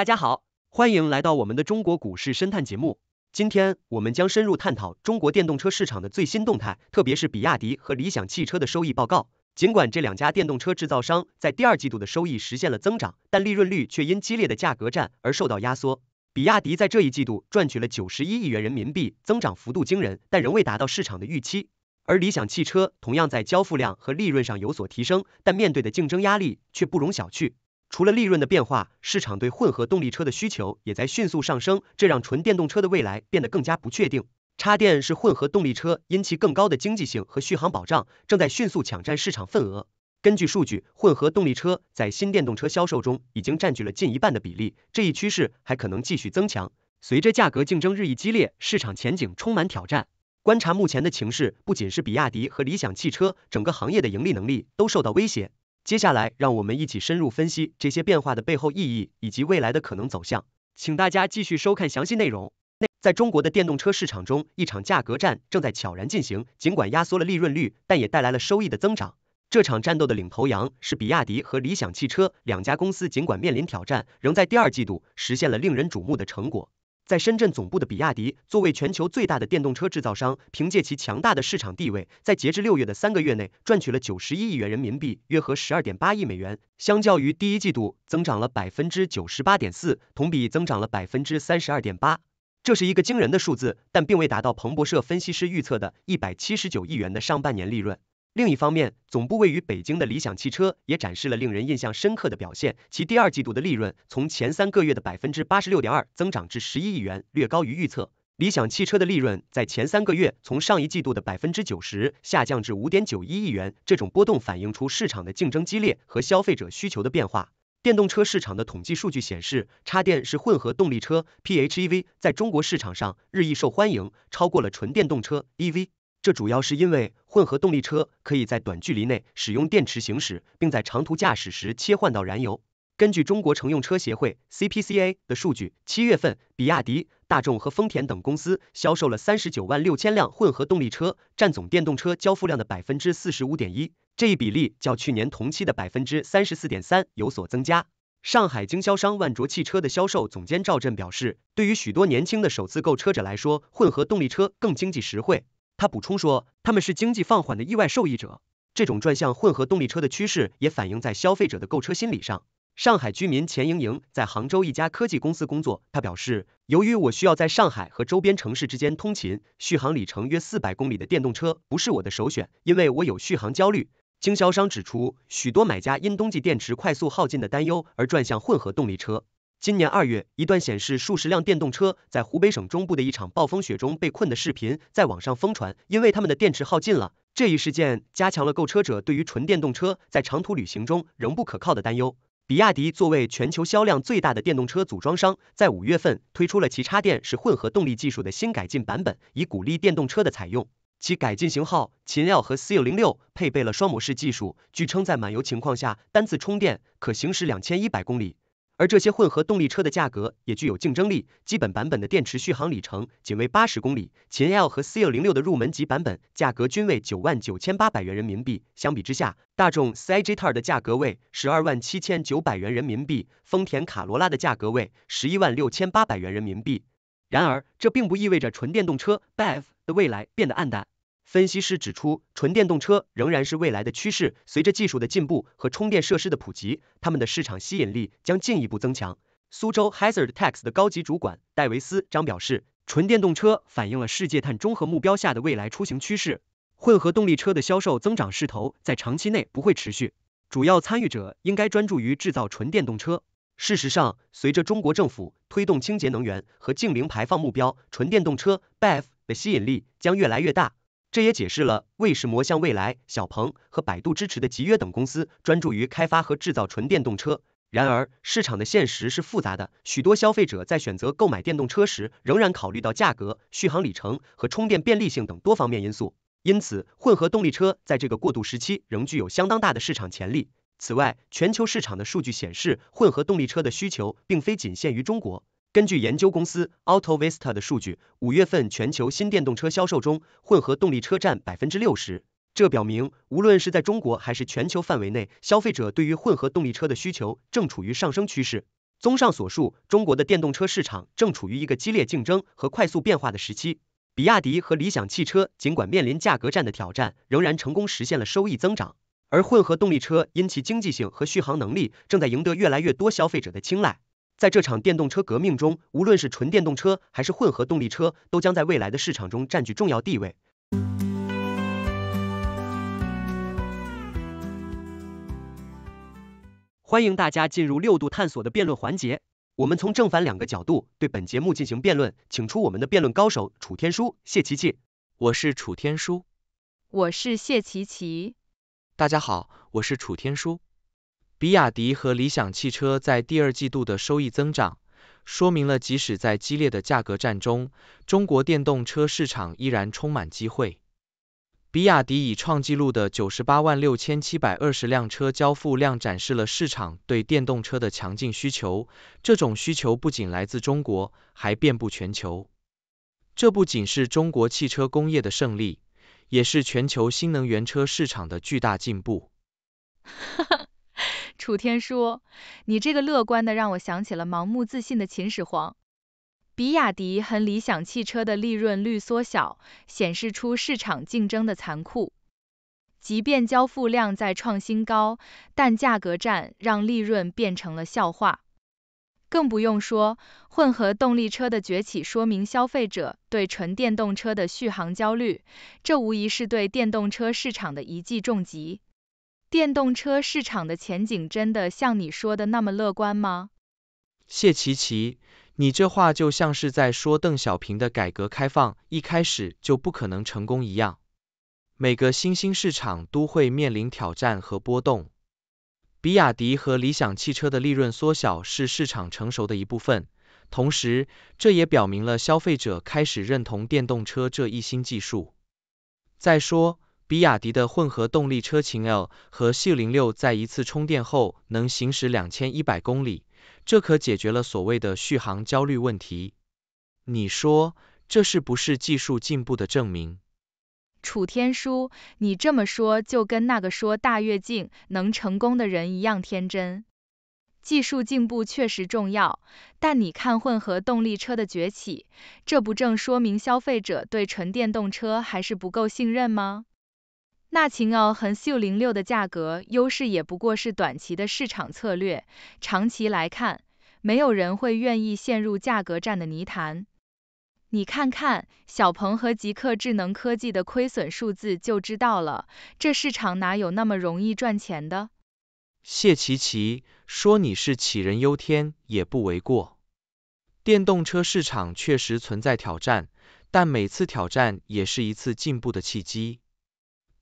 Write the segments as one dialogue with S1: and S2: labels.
S1: 大家好，欢迎来到我们的中国股市深探节目。今天我们将深入探讨中国电动车市场的最新动态，特别是比亚迪和理想汽车的收益报告。尽管这两家电动车制造商在第二季度的收益实现了增长，但利润率却因激烈的价格战而受到压缩。比亚迪在这一季度赚取了九十一亿元人民币，增长幅度惊人，但仍未达到市场的预期。而理想汽车同样在交付量和利润上有所提升，但面对的竞争压力却不容小觑。除了利润的变化，市场对混合动力车的需求也在迅速上升，这让纯电动车的未来变得更加不确定。插电式混合动力车因其更高的经济性和续航保障，正在迅速抢占市场份额。根据数据，混合动力车在新电动车销售中已经占据了近一半的比例，这一趋势还可能继续增强。随着价格竞争日益激烈，市场前景充满挑战。观察目前的情势，不仅是比亚迪和理想汽车，整个行业的盈利能力都受到威胁。接下来，让我们一起深入分析这些变化的背后意义以及未来的可能走向。请大家继续收看详细内容。在中国的电动车市场中，一场价格战正在悄然进行。尽管压缩了利润率，但也带来了收益的增长。这场战斗的领头羊是比亚迪和理想汽车两家公司。尽管面临挑战，仍在第二季度实现了令人瞩目的成果。在深圳总部的比亚迪，作为全球最大的电动车制造商，凭借其强大的市场地位，在截至六月的三个月内赚取了九十一亿元人民币，约合十二点八亿美元。相较于第一季度，增长了百分之九十八点四，同比增长了百分之三十二点八。这是一个惊人的数字，但并未达到彭博社分析师预测的一百七十九亿元的上半年利润。另一方面，总部位于北京的理想汽车也展示了令人印象深刻的表现。其第二季度的利润从前三个月的百分之八十六点二增长至十一亿元，略高于预测。理想汽车的利润在前三个月从上一季度的百分之九十下降至五点九一亿元，这种波动反映出市场的竞争激烈和消费者需求的变化。电动车市场的统计数据显示，插电式混合动力车 （PHEV） 在中国市场上日益受欢迎，超过了纯电动车 （EV）。这主要是因为混合动力车可以在短距离内使用电池行驶，并在长途驾驶时切换到燃油。根据中国乘用车协会 （CPCA） 的数据，七月份，比亚迪、大众和丰田等公司销售了三十九万六千辆混合动力车，占总电动车交付量的百分之四十五点一。这一比例较去年同期的百分之三十四点三有所增加。上海经销商万卓汽车的销售总监赵震表示，对于许多年轻的首次购车者来说，混合动力车更经济实惠。他补充说，他们是经济放缓的意外受益者。这种转向混合动力车的趋势也反映在消费者的购车心理上。上海居民钱莹莹在杭州一家科技公司工作，他表示，由于我需要在上海和周边城市之间通勤，续航里程约四百公里的电动车不是我的首选，因为我有续航焦虑。经销商指出，许多买家因冬季电池快速耗尽的担忧而转向混合动力车。今年二月，一段显示数十辆电动车在湖北省中部的一场暴风雪中被困的视频在网上疯传，因为他们的电池耗尽了。这一事件加强了购车者对于纯电动车在长途旅行中仍不可靠的担忧。比亚迪作为全球销量最大的电动车组装商，在五月份推出了其插电式混合动力技术的新改进版本，以鼓励电动车的采用。其改进型号秦 L 和 C606 配备了双模式技术，据称在满油情况下，单次充电可行驶两千一百公里。而这些混合动力车的价格也具有竞争力，基本版本的电池续航里程仅为八十公里，秦 L 和 C 六零六的入门级版本价格均为九万九千八百元人民币。相比之下，大众 c i g t a r 的价格为十二万七千九百元人民币，丰田卡罗拉的价格为十一万六千八百元人民币。然而，这并不意味着纯电动车 BEV 的未来变得暗淡。分析师指出，纯电动车仍然是未来的趋势。随着技术的进步和充电设施的普及，它们的市场吸引力将进一步增强。苏州 Hazard Tax 的高级主管戴维斯张表示，纯电动车反映了世界碳中和目标下的未来出行趋势。混合动力车的销售增长势头在长期内不会持续，主要参与者应该专注于制造纯电动车。事实上，随着中国政府推动清洁能源和净零排放目标，纯电动车 BEV 的吸引力将越来越大。这也解释了，为士、模像未来、小鹏和百度支持的集约等公司专注于开发和制造纯电动车。然而，市场的现实是复杂的，许多消费者在选择购买电动车时，仍然考虑到价格、续航里程和充电便利性等多方面因素。因此，混合动力车在这个过渡时期仍具有相当大的市场潜力。此外，全球市场的数据显示，混合动力车的需求并非仅限于中国。根据研究公司 Autovista 的数据，五月份全球新电动车销售中，混合动力车占百分之六十。这表明，无论是在中国还是全球范围内，消费者对于混合动力车的需求正处于上升趋势。综上所述，中国的电动车市场正处于一个激烈竞争和快速变化的时期。比亚迪和理想汽车尽管面临价格战的挑战，仍然成功实现了收益增长。而混合动力车因其经济性和续航能力，正在赢得越来越多消费者的青睐。在这场电动车革命中，无论是纯电动车还是混合动力车，都将在未来的市场中占据重要地位。欢迎大家进入六度探索的辩论环节，我们从正反两个角度对本节目进行辩论，请出我们的辩论高手楚天舒、谢琪琪。我是楚天舒，我是谢琪琪。大家好，我
S2: 是楚天舒。比亚迪和理想汽车在第二季度的收益增长，说明了即使在激烈的价格战中，中国电动车市场依然充满机会。比亚迪以创纪录的九十八万六千七百二十辆车交付量，展示了市场对电动车的强劲需求。这种需求不仅来自中国，还遍布全球。这不仅是中国汽车工业的胜利，也是全球新能源车市场的巨大进步。哈
S3: 哈。楚天说：“你这个乐观的让我想起了盲目自信的秦始皇。”比亚迪和理想汽车的利润率缩小，显示出市场竞争的残酷。即便交付量在创新高，但价格战让利润变成了笑话。更不用说，混合动力车的崛起说明消费者对纯电动车的续航焦虑，这无疑是对电动车市场的一记重击。电动车市场的前景真的像你说的那么乐观吗？
S2: 谢琪琪，你这话就像是在说邓小平的改革开放一开始就不可能成功一样。每个新兴市场都会面临挑战和波动。比亚迪和理想汽车的利润缩小是市场成熟的一部分，同时这也表明了消费者开始认同电动车这一新技术。再说，比亚迪的混合动力车型 L 和系零六在一次充电后能行驶两千一百公里，这可解决了所谓的续航焦虑问题。你说这是不是技术进步的证明？
S3: 楚天舒，你这么说就跟那个说大跃进能成功的人一样天真。技术进步确实重要，但你看混合动力车的崛起，这不正说明消费者对纯电动车还是不够信任吗？那秦奥和 s 零六的价格优势也不过是短期的市场策略，长期来看，没有人会愿意陷入价格战的泥潭。你看看小鹏和极客智能科技的亏损数字就知道了，这市场哪有那么容易赚钱的？
S2: 谢琪琪说你是杞人忧天也不为过。电动车市场确实存在挑战，但每次挑战也是一次进步的契机。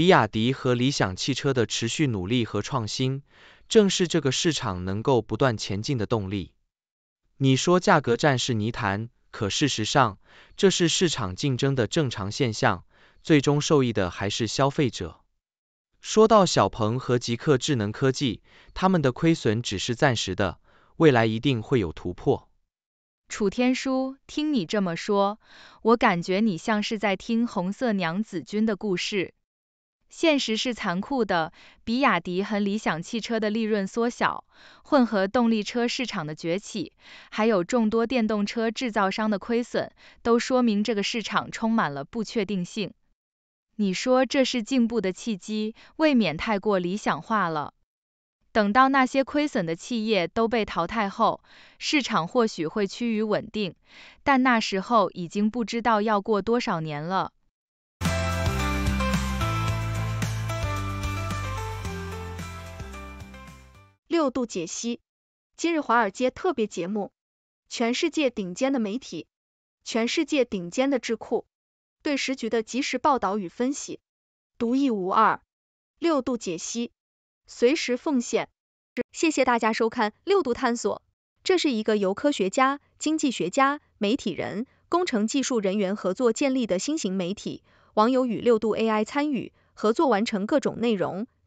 S2: 比亚迪和理想汽车的持续努力和创新，正是这个市场能够不断前进的动力。你说价格战是泥潭，可事实上，这是市场竞争的正常现象，最终受益的还是消费者。说到小鹏和极客智能科技，他们的亏损只是暂时的，未来一定会有突破。
S3: 楚天舒，听你这么说，我感觉你像是在听红色娘子军的故事。现实是残酷的，比亚迪和理想汽车的利润缩小，混合动力车市场的崛起，还有众多电动车制造商的亏损，都说明这个市场充满了不确定性。你说这是进步的契机，未免太过理想化了。等到那些亏损的企业都被淘汰后，市场或许会趋于稳定，但那时候已经不知道要过多少年了。六度解析，今日华尔街特别节目，全世界顶尖的媒体，全世界顶尖的智库对时局的及时报道与分析，独一无二。六度解析，随时奉献。谢谢大家收看六度探索，这是一个由科学家、经济学家、媒体人、工程技术人员合作建立的新型媒体，网友与六度 AI 参与合作完成各种内容。